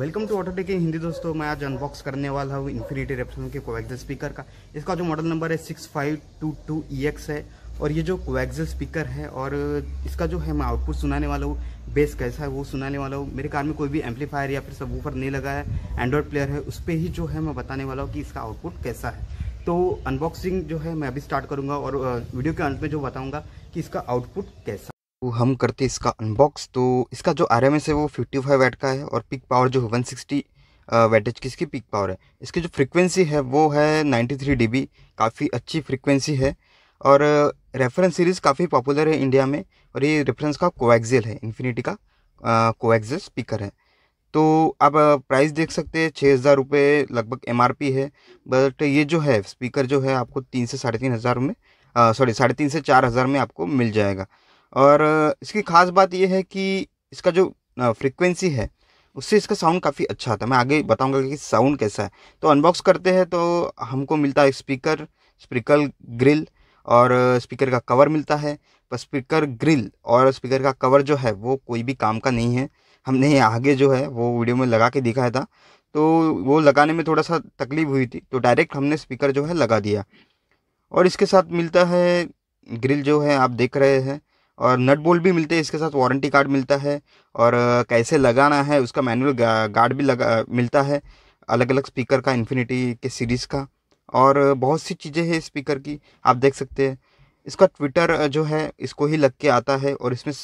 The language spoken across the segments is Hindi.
welcome to Auto Tech Hindi दोस्तों मैं आज अनबॉक्स करने वाला हूँ इन्फिनिटी रेपसन के कोवैक्स स्पीकर का इसका जो मॉडल नंबर है six five two two E X है और ये जो कोवैक्स स्पीकर है और इसका जो है मैं आउटपुट सुनाने वाला हूँ बेस कैसा है वो सुनाने वाला हूँ मेरे कार में कोई भी एम्पलीफायर या फिर सब ऊपर नहीं लगा है एंड्रॉयड प्लेयर है उस पर ही जो है मैं बताने वाला हूँ कि इसका आउटपुट कैसा है तो अनबॉक्सिंग जो है मैं अभी स्टार्ट करूँगा और वीडियो के अंत में जो बताऊँगा कि इसका आउटपुट कैसा तो हम करते इसका अनबॉक्स तो इसका जो आर है वो 55 फाइव वैट का है और पिक पावर जो है 160 सिक्सटी वैटेज की इसकी पिक पावर है इसकी जो फ्रीक्वेंसी है वो है 93 थ्री डी काफ़ी अच्छी फ्रीक्वेंसी है और रेफरेंस सीरीज़ काफ़ी पॉपुलर है इंडिया में और ये रेफरेंस का कोएक्सियल है इन्फिनिटी का कोएक्सियल uh, स्पीकर है तो आप प्राइस uh, देख सकते हैं छः हज़ार रुपये लगभग एम है बट ये जो है स्पीकर जो है आपको तीन से साढ़े तीन हज़ार में सॉरी uh, साढ़े तीन से चार हज़ार में आपको मिल जाएगा और इसकी ख़ास बात यह है कि इसका जो फ्रिक्वेंसी है उससे इसका साउंड काफ़ी अच्छा आता है मैं आगे बताऊंगा कि साउंड कैसा है तो अनबॉक्स करते हैं तो हमको मिलता है स्पीकर स्पीकर ग्रिल और स्पीकर का कवर मिलता है पर स्पीकर ग्रिल और स्पीकर का कवर जो है वो कोई भी काम का नहीं है हमने आगे जो है वो वीडियो में लगा के दिखाया था तो वो लगाने में थोड़ा सा तकलीफ हुई थी तो डायरेक्ट हमने स्पीकर जो है लगा दिया और इसके साथ मिलता है ग्रिल जो है आप देख रहे हैं और नट बोल्ट भी मिलते हैं इसके साथ वारंटी कार्ड मिलता है और कैसे लगाना है उसका मैनुअल गार्ड भी लगा मिलता है अलग अलग स्पीकर का इन्फिनिटी के सीरीज़ का और बहुत सी चीज़ें हैं स्पीकर की आप देख सकते हैं इसका ट्विटर जो है इसको ही लग के आता है और इसमें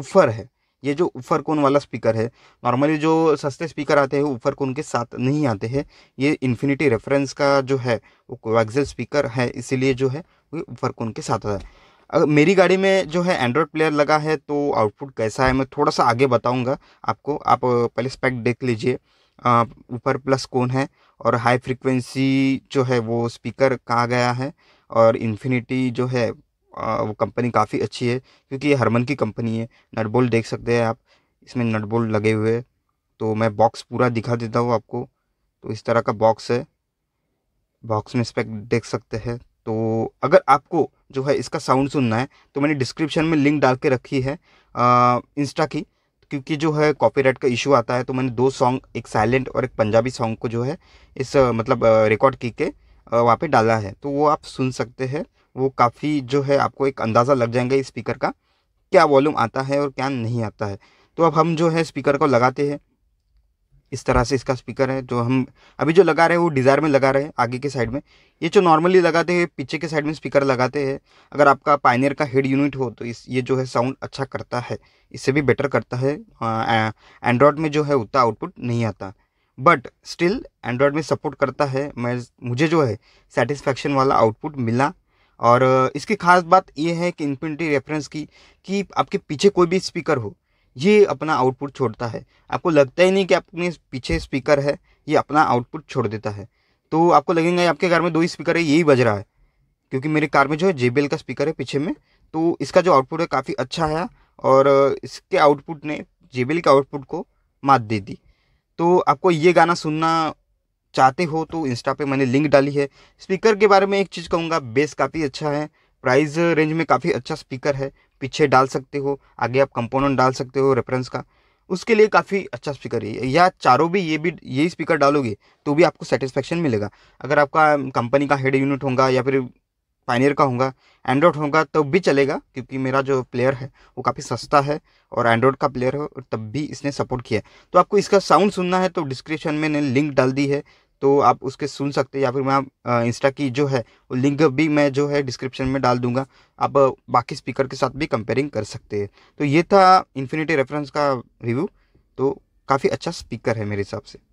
ऊफर है ये जो ऊफर कोन वाला स्पीकर है नॉर्मली जो सस्ते स्पीकर आते हैं ऊफर कोन के साथ नहीं आते हैं ये इन्फिनिटी रेफरेंस का जो है वो कोएक्सल स्पीकर है इसीलिए जो है वो ऊफर कोन के साथ आता है अगर मेरी गाड़ी में जो है एंड्रॉयड प्लेयर लगा है तो आउटपुट कैसा है मैं थोड़ा सा आगे बताऊँगा आपको आप पहले स्पेक देख लीजिए ऊपर प्लस कौन है और हाई फ्रिक्वेंसी जो है वो स्पीकर कहाँ गया है और इन्फिनिटी जो है आ, वो कंपनी काफ़ी अच्छी है क्योंकि ये हरमन की कंपनी है नटबोल देख सकते हैं आप इसमें नटबोल लगे हुए तो मैं बॉक्स पूरा दिखा देता हूँ आपको तो इस तरह का बॉक्स है बॉक्स में स्पेक देख सकते हैं तो अगर आपको जो है इसका साउंड सुनना है तो मैंने डिस्क्रिप्शन में लिंक डाल के रखी है इंस्टा की क्योंकि जो है कॉपीराइट का इशू आता है तो मैंने दो सॉन्ग एक साइलेंट और एक पंजाबी सॉन्ग को जो है इस मतलब रिकॉर्ड की के वहाँ पे डाला है तो वो आप सुन सकते हैं वो काफ़ी जो है आपको एक अंदाज़ा लग जाएगा स्पीकर का क्या वॉल्यूम आता है और क्या नहीं आता है तो अब हम जो है स्पीकर को लगाते हैं इस तरह से इसका स्पीकर है जो हम अभी जो लगा रहे हैं वो डिज़ायर में लगा रहे हैं आगे के साइड में ये जो नॉर्मली लगाते हैं पीछे के साइड में स्पीकर लगाते हैं अगर आपका पाइनियर का हेड यूनिट हो तो इस ये जो है साउंड अच्छा करता है इससे भी बेटर करता है एंड्रॉयड में जो है उतना आउटपुट नहीं आता बट स्टिल एंड्रॉयड में सपोर्ट करता है मैं मुझे जो है सेटिस्फैक्शन वाला आउटपुट मिला और इसकी खास बात यह है कि इन्फिनिटी रेफरेंस की कि आपके पीछे कोई भी स्पीकर हो ये अपना आउटपुट छोड़ता है आपको लगता ही नहीं कि आपके पीछे स्पीकर है ये अपना आउटपुट छोड़ देता है तो आपको लगेगा आपके कार में दो ही स्पीकर है यही बज रहा है क्योंकि मेरे कार में जो है जेबीएल का स्पीकर है पीछे में तो इसका जो आउटपुट है काफ़ी अच्छा है और इसके आउटपुट ने जेबीएल के आउटपुट को मात दे दी तो आपको ये गाना सुनना चाहते हो तो इंस्टा पे मैंने लिंक डाली है स्पीकर के बारे में एक चीज़ कहूँगा बेस काफ़ी अच्छा है प्राइस रेंज में काफ़ी अच्छा स्पीकर है पीछे डाल सकते हो आगे आप कंपोनेंट डाल सकते हो रेफरेंस का उसके लिए काफ़ी अच्छा स्पीकर है या चारों भी ये भी यही स्पीकर डालोगे तो भी आपको सेटिस्फेक्शन मिलेगा अगर आपका कंपनी का हेड यूनिट होगा या फिर पाइनियर का होगा एंड्रॉयड होगा तब तो भी चलेगा क्योंकि मेरा जो प्लेयर है वो काफ़ी सस्ता है और एंड्रॉयड का प्लेयर है और तब भी इसने सपोर्ट किया तो आपको इसका साउंड सुनना है तो डिस्क्रिप्शन में लिंक डाल दी है तो आप उसके सुन सकते हैं या फिर मैं इंस्टा की जो है वो लिंक भी मैं जो है डिस्क्रिप्शन में डाल दूंगा आप बाकी स्पीकर के साथ भी कंपेयरिंग कर सकते हैं तो ये था इन्फिनिटी रेफरेंस का रिव्यू तो काफ़ी अच्छा स्पीकर है मेरे हिसाब से